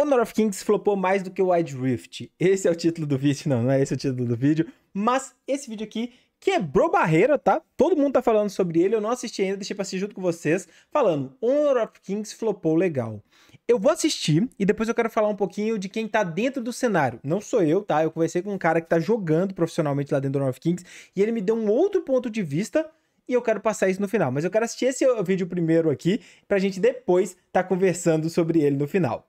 Honor of Kings flopou mais do que o Wide Rift. Esse é o título do vídeo, não, não é esse o título do vídeo, mas esse vídeo aqui quebrou barreira, tá? Todo mundo tá falando sobre ele, eu não assisti ainda, deixei pra assistir junto com vocês, falando Honor of Kings flopou legal. Eu vou assistir e depois eu quero falar um pouquinho de quem tá dentro do cenário. Não sou eu, tá? Eu conversei com um cara que tá jogando profissionalmente lá dentro do Honor of Kings e ele me deu um outro ponto de vista e eu quero passar isso no final. Mas eu quero assistir esse vídeo primeiro aqui pra gente depois tá conversando sobre ele no final.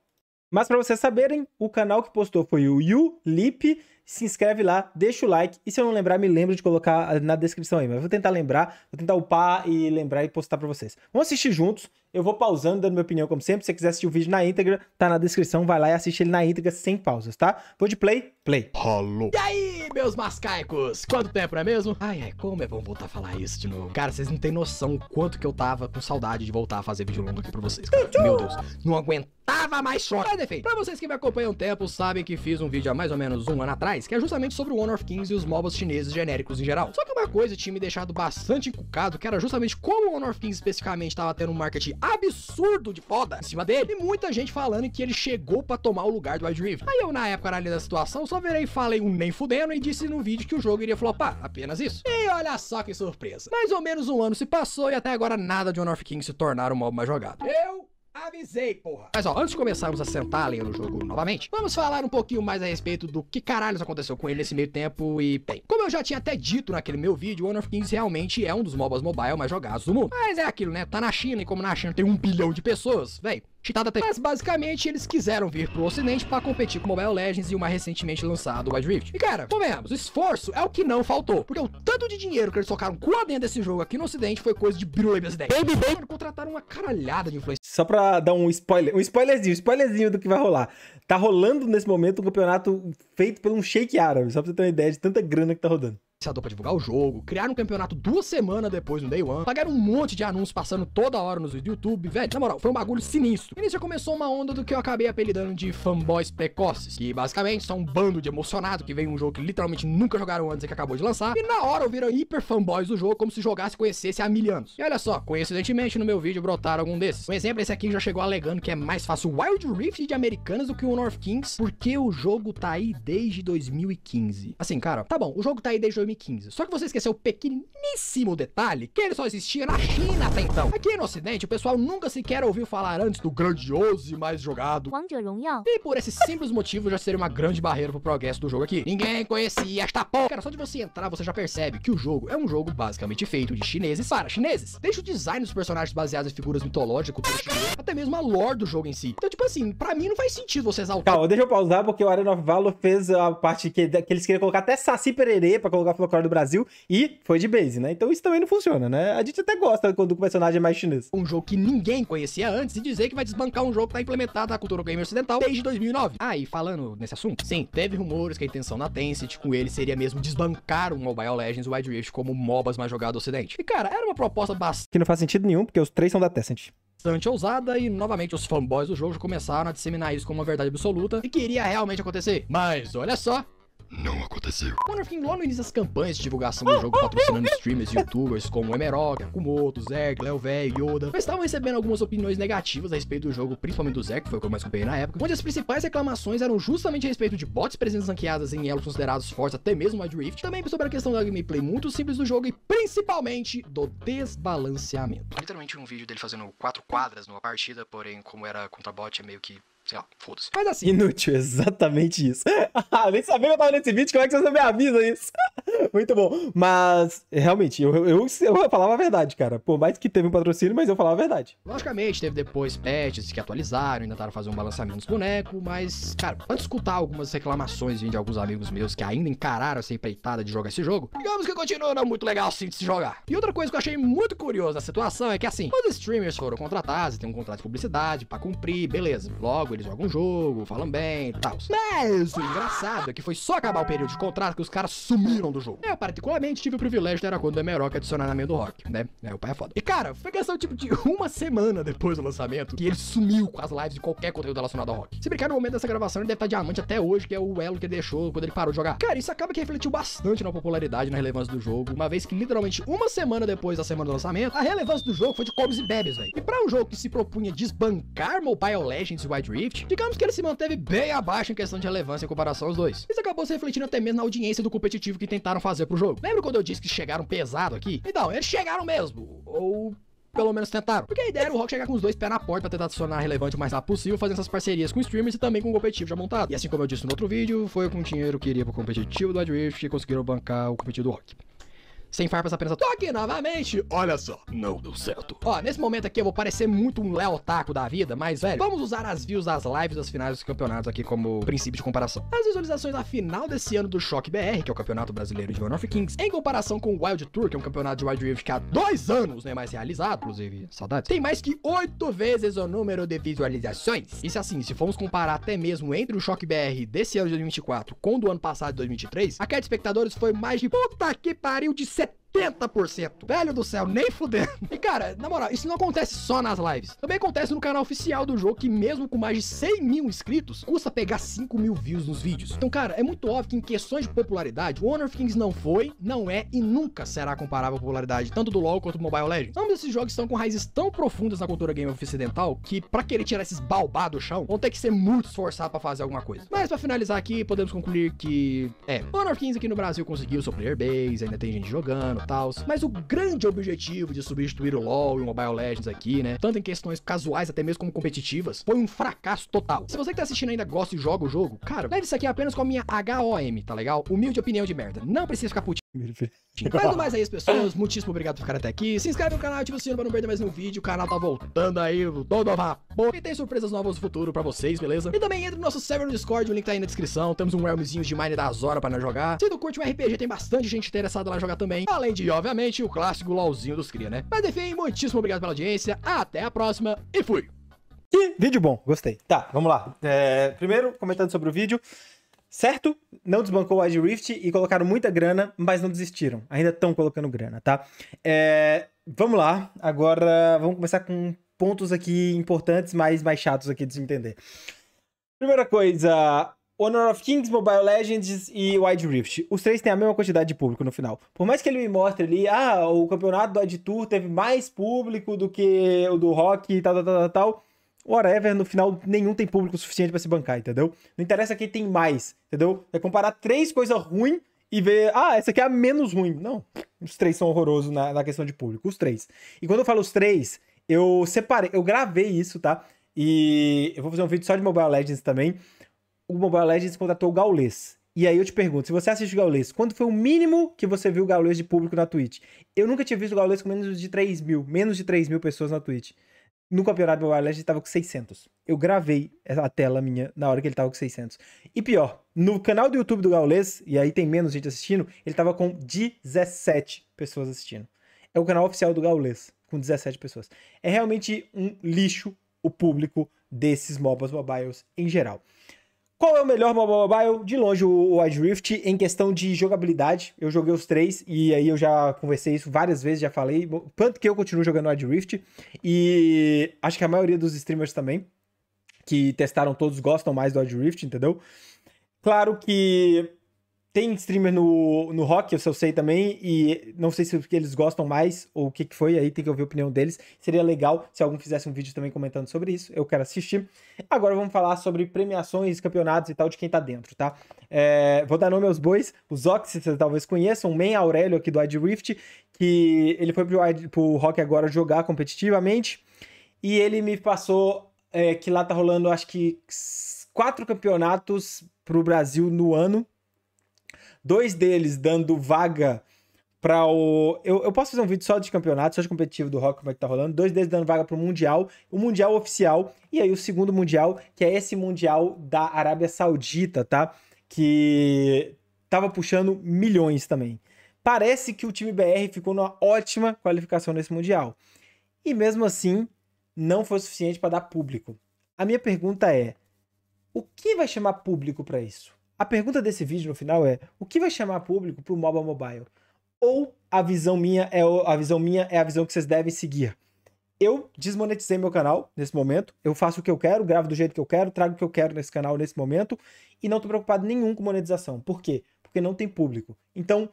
Mas para vocês saberem, o canal que postou foi o YouLip. Se inscreve lá, deixa o like. E se eu não lembrar, me lembro de colocar na descrição aí. Mas vou tentar lembrar, vou tentar upar e lembrar e postar para vocês. Vamos assistir juntos. Eu vou pausando, dando minha opinião, como sempre. Se você quiser assistir o vídeo na íntegra, tá na descrição. Vai lá e assiste ele na íntegra, sem pausas, tá? Vou de play, play. Alô. E aí, meus mascaicos? Quanto tempo, não é mesmo? Ai, ai, como é bom voltar a falar isso de novo. Cara, vocês não têm noção o quanto que eu tava com saudade de voltar a fazer vídeo longo aqui pra vocês. Cara. Meu Deus, não aguentava mais só. Mas enfim, pra vocês que me acompanham um tempo, sabem que fiz um vídeo há mais ou menos um ano atrás, que é justamente sobre o Honor of Kings e os mobs chineses genéricos em geral. Só que uma coisa tinha me deixado bastante encucado, que era justamente como o Honor of Kings especificamente tava tendo um marketing absurdo de foda em cima dele. E muita gente falando que ele chegou para tomar o lugar do wide River. Aí eu, na época, analisando da situação, só virei e falei um nem fudendo e disse no vídeo que o jogo iria flopar. Apenas isso. E olha só que surpresa. Mais ou menos um ano se passou e até agora nada de Honor of King se tornar modo mais jogado. Eu Avisei, porra! Mas ó, antes de começarmos a sentar ali no jogo novamente, vamos falar um pouquinho mais a respeito do que caralhos aconteceu com ele nesse meio tempo e, bem, como eu já tinha até dito naquele meu vídeo, Honor of Kings realmente é um dos MOBAs mobile mais jogados do mundo. Mas é aquilo, né? Tá na China e como na China tem um bilhão de pessoas, velho, mas basicamente eles quiseram vir pro ocidente para competir com Mobile Legends e o mais recentemente lançado Wild Rift. E cara, comemos. o esforço é o que não faltou, porque o tanto de dinheiro que eles socaram com a dentro desse jogo aqui no ocidente foi coisa de birulei das ideias. Baby, baby. Contrataram uma caralhada de influência. Só pra dar um spoiler, um spoilerzinho, um spoilerzinho do que vai rolar. Tá rolando nesse momento um campeonato feito por um shake árabe, só pra você ter uma ideia de tanta grana que tá rodando influenciador para divulgar o jogo, criaram um campeonato duas semanas depois no Day One, pagaram um monte de anúncios passando toda hora nos vídeos do YouTube, velho. Na moral, foi um bagulho sinistro. E nisso já começou uma onda do que eu acabei apelidando de fanboys precoces, que basicamente são um bando de emocionado que vem um jogo que literalmente nunca jogaram antes e que acabou de lançar, e na hora ouviram hiper fanboys do jogo como se jogasse e conhecesse há mil anos. E olha só, coincidentemente no meu vídeo brotaram algum desses. Um exemplo, esse aqui já chegou alegando que é mais fácil Wild Rift de Americanas do que o North Kings, porque o jogo tá aí desde 2015. Assim, cara, tá bom, o jogo tá aí desde 2015, 2015. Só que você esqueceu o pequeníssimo detalhe que ele só existia na China até então. Aqui no ocidente, o pessoal nunca sequer ouviu falar antes do grandioso e mais jogado E por esse simples motivo já seria uma grande barreira pro progresso do jogo aqui. Ninguém conhecia esta porra. Cara, só de você entrar, você já percebe que o jogo é um jogo basicamente feito de chineses para chineses. Deixa o design dos personagens baseados em figuras mitológicas, até mesmo a lore do jogo em si. Então, tipo assim, pra mim não faz sentido você exaltar. Calma, deixa eu pausar porque o Arena of Valor fez a parte que, que eles queriam colocar até Saci Pererê pra colocar folclore do Brasil e foi de base, né? Então isso também não funciona, né? A gente até gosta quando o personagem é mais chinês. Um jogo que ninguém conhecia antes e dizer que vai desbancar um jogo que tá implementado na cultura gamer ocidental desde 2009. Ah, e falando nesse assunto, sim, teve rumores que a intenção na Tencent com ele seria mesmo desbancar o Mobile Legends Wild Rift como MOBAs mais jogado do ocidente. E cara, era uma proposta bastante... Que não faz sentido nenhum, porque os três são da Tencent bastante ousada e novamente os fanboys do jogo começaram a disseminar isso como uma verdade absoluta e queria realmente acontecer. Mas olha só, não aconteceu. Wonder King, lá no início das campanhas de divulgação do jogo, patrocinando streamers e youtubers como Emerald, Akumoto, Zerg, Léo Velho, Yoda, estavam recebendo algumas opiniões negativas a respeito do jogo, principalmente do Zerg, que foi o que eu mais acompanhei na época, onde as principais reclamações eram justamente a respeito de bots presentes ranqueadas em elos considerados fortes, até mesmo a Drift, também sobre a questão da gameplay muito simples do jogo e principalmente do desbalanceamento. Literalmente um vídeo dele fazendo quatro quadras numa partida, porém como era contra bot é meio que sei lá, foda-se. Mas assim, inútil, exatamente isso. Ah, nem sabia que eu tava nesse vídeo, como é que você me avisa isso? Muito bom. Mas, realmente, eu, eu, eu, falava a verdade, cara. Por mais que teve um patrocínio, mas eu falava a verdade. Logicamente, teve depois patches que atualizaram, ainda tentaram fazer um balançamento dos bonecos, mas, cara, antes de escutar algumas reclamações de alguns amigos meus que ainda encararam essa empreitada de jogar esse jogo, digamos que continua não muito legal assim de se jogar. E outra coisa que eu achei muito curiosa na situação é que, assim, os streamers foram contratados, tem um contrato de publicidade pra cumprir, beleza. Logo, eles jogam o jogo, falam bem e tal. Mas o engraçado é que foi só acabar o período de contrato que os caras sumiram do do jogo. É, particularmente, tive o privilégio da Araconda o Emeroca adicionar na meio do rock, né? É, o pai é foda. E, cara, foi questão, tipo, de uma semana depois do lançamento que ele sumiu com as lives de qualquer conteúdo relacionado ao rock. Se brincar, no momento dessa gravação, ele deve estar tá diamante até hoje, que é o elo que ele deixou quando ele parou de jogar. Cara, isso acaba que refletiu bastante na popularidade e na relevância do jogo, uma vez que, literalmente, uma semana depois da semana do lançamento, a relevância do jogo foi de comes e bebes, velho. E pra um jogo que se propunha desbancar Mobile Legends e Wild Rift, digamos que ele se manteve bem abaixo em questão de relevância em comparação aos dois. Isso acabou se refletindo até mesmo na audiência do competitivo que tentava tentaram fazer pro jogo. Lembra quando eu disse que chegaram pesado aqui? Então, eles chegaram mesmo. Ou pelo menos tentaram. Porque a ideia era o Rock chegar com os dois pés na porta pra tentar adicionar relevante o mais rápido possível, fazendo essas parcerias com streamers e também com o competitivo já montado. E assim como eu disse no outro vídeo, foi com o dinheiro que iria pro competitivo do Adrift que conseguiram bancar o competitivo do Rock sem farpas apenas tô aqui novamente. Olha só, não deu certo. Ó, nesse momento aqui eu vou parecer muito um Léo Taco da vida, mas, velho, vamos usar as views das lives das finais dos campeonatos aqui como princípio de comparação. As visualizações da final desse ano do Choque BR, que é o campeonato brasileiro de One of Kings, em comparação com o Wild Tour, que é um campeonato de Wild Rift que há dois anos não é mais realizado, inclusive, saudades, tem mais que oito vezes o número de visualizações. E se assim, se formos comparar até mesmo entre o Choque BR desse ano de 2024 com o do ano passado de 2023, a queda de espectadores foi mais de puta que pariu de set 80%. Velho do céu, nem fudendo. E cara, na moral, isso não acontece só nas lives. Também acontece no canal oficial do jogo, que mesmo com mais de 100 mil inscritos, custa pegar 5 mil views nos vídeos. Então cara, é muito óbvio que em questões de popularidade, o Honor of Kings não foi, não é e nunca será comparável à popularidade tanto do LoL quanto do Mobile Legends. Ambos esses jogos estão com raízes tão profundas na cultura game ocidental que pra querer tirar esses balbá do chão, vão ter que ser muito esforçados pra fazer alguma coisa. Mas pra finalizar aqui, podemos concluir que, é, Honor of Kings aqui no Brasil conseguiu seu player base, ainda tem gente jogando, tal. Mas o grande objetivo de substituir o LoL e o Mobile Legends aqui, né? Tanto em questões casuais, até mesmo como competitivas, foi um fracasso total. Se você que tá assistindo ainda gosta e joga o jogo, cara, leve isso aqui apenas com a minha HOM, tá legal? Humilde opinião de merda. Não precisa ficar putinho mas no mais aí é as pessoas. Muitíssimo obrigado por ficar até aqui. Se inscreve no canal, ativa o sininho pra não perder mais nenhum vídeo. O canal tá voltando aí, todo vapor. E tem surpresas novas no futuro pra vocês, beleza? E também entra no nosso server no Discord, o link tá aí na descrição. Temos um realmzinho de Mine da Azora pra não jogar. Se tu curte um RPG, tem bastante gente interessada lá jogar também. Além de, obviamente, o clássico LOLzinho dos cria, né? Mas enfim, muitíssimo obrigado pela audiência. Até a próxima e fui! E vídeo bom, gostei. Tá, vamos lá. É, primeiro, comentando sobre o vídeo certo? Não desbancou o Wide Rift e colocaram muita grana, mas não desistiram. Ainda estão colocando grana, tá? É, vamos lá, agora vamos começar com pontos aqui importantes, mais chatos aqui de se entender. Primeira coisa, Honor of Kings, Mobile Legends e Wide Rift. Os três têm a mesma quantidade de público no final. Por mais que ele me mostre ali, ah, o campeonato do Ed Tour teve mais público do que o do Rock e tal, tal, tal, tal, tal whatever, no final nenhum tem público suficiente para se bancar, entendeu? Não interessa quem tem mais, entendeu? É comparar três coisas ruins e ver, ah, essa aqui é a menos ruim. Não, os três são horrorosos na, na questão de público, os três. E quando eu falo os três, eu separei, eu gravei isso, tá? E eu vou fazer um vídeo só de Mobile Legends também. O Mobile Legends contratou o Gaules. E aí eu te pergunto, se você assiste o Gaules, quando foi o mínimo que você viu o Gaules de público na Twitch? Eu nunca tinha visto o Gaules com menos de 3 mil, menos de 3 mil pessoas na Twitch no Campeonato Mobile Legends ele tava com 600. Eu gravei a tela minha na hora que ele tava com 600. E pior, no canal do YouTube do Gaules, e aí tem menos gente assistindo, ele tava com 17 pessoas assistindo. É o canal oficial do Gaules, com 17 pessoas. É realmente um lixo o público desses MOBAs mobiles em geral. Qual é o melhor mobile mobile? De longe o Wide Rift em questão de jogabilidade. Eu joguei os três e aí eu já conversei isso várias vezes, já falei. Tanto que eu continuo jogando Wide Rift e acho que a maioria dos streamers também que testaram todos gostam mais do Wide Rift, entendeu? Claro que tem streamer no, no rock, eu sei também, e não sei se eles gostam mais ou o que, que foi, aí tem que ouvir a opinião deles. Seria legal se algum fizesse um vídeo também comentando sobre isso, eu quero assistir. Agora vamos falar sobre premiações, campeonatos e tal de quem tá dentro, tá? É, vou dar nome aos bois, os Ox, vocês talvez conheçam, o Man Aurélio aqui do Ad Rift, que ele foi pro, Ad, pro rock agora jogar competitivamente, e ele me passou é, que lá tá rolando acho que quatro campeonatos pro Brasil no ano, dois deles dando vaga para o. Eu, eu posso fazer um vídeo só de campeonato, só de competitivo do rock, como é que tá rolando. Dois deles dando vaga para o Mundial, o Mundial oficial, e aí o segundo Mundial, que é esse Mundial da Arábia Saudita, tá? Que tava puxando milhões também. Parece que o time BR ficou numa ótima qualificação nesse Mundial. E mesmo assim, não foi suficiente para dar público. A minha pergunta é: o que vai chamar público para isso? A pergunta desse vídeo no final é: o que vai chamar público para o mobile Mobile? Ou a visão minha é a visão minha é a visão que vocês devem seguir? Eu desmonetizei meu canal nesse momento, eu faço o que eu quero, gravo do jeito que eu quero, trago o que eu quero nesse canal nesse momento e não tô preocupado nenhum com monetização. Por quê? Porque não tem público. Então,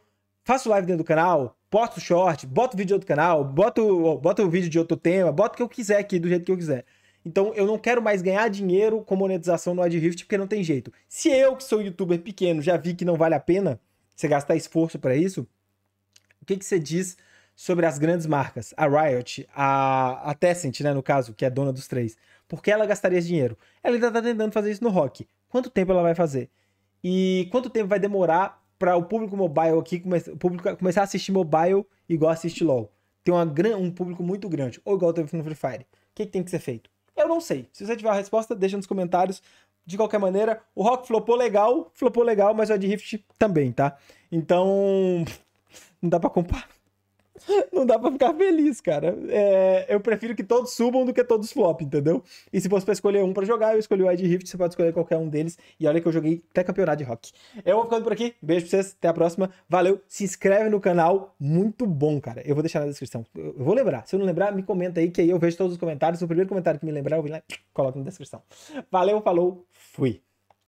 faço live dentro do canal, posto short, boto vídeo de outro canal, boto, boto vídeo de outro tema, boto o que eu quiser aqui do jeito que eu quiser. Então eu não quero mais ganhar dinheiro com monetização no Ad porque não tem jeito. Se eu, que sou youtuber pequeno, já vi que não vale a pena você gastar esforço para isso, o que, que você diz sobre as grandes marcas? A Riot, a, a Tencent, né, no caso, que é dona dos três. Por que ela gastaria esse dinheiro? Ela ainda está tentando fazer isso no Rock. Quanto tempo ela vai fazer? E quanto tempo vai demorar para o público mobile aqui, o público começar a assistir mobile igual assiste LoL? Tem uma, um público muito grande, ou igual teve no Free Fire. O que, que tem que ser feito? Eu não sei. Se você tiver a resposta, deixa nos comentários. De qualquer maneira, o Rock flopou legal, flopou legal, mas o Ed Rift também, tá? Então, não dá pra comparar. não dá pra ficar feliz, cara. É, eu prefiro que todos subam do que todos flop, entendeu? E se fosse pra escolher um pra jogar, eu escolhi o Ed Rift, você pode escolher qualquer um deles. E olha que eu joguei até campeonato de rock. Eu vou ficando por aqui, beijo pra vocês, até a próxima. Valeu, se inscreve no canal, muito bom, cara. Eu vou deixar na descrição. Eu vou lembrar, se eu não lembrar, me comenta aí, que aí eu vejo todos os comentários. O primeiro comentário que me lembrar, eu vou lá, coloco na descrição. Valeu, falou, fui.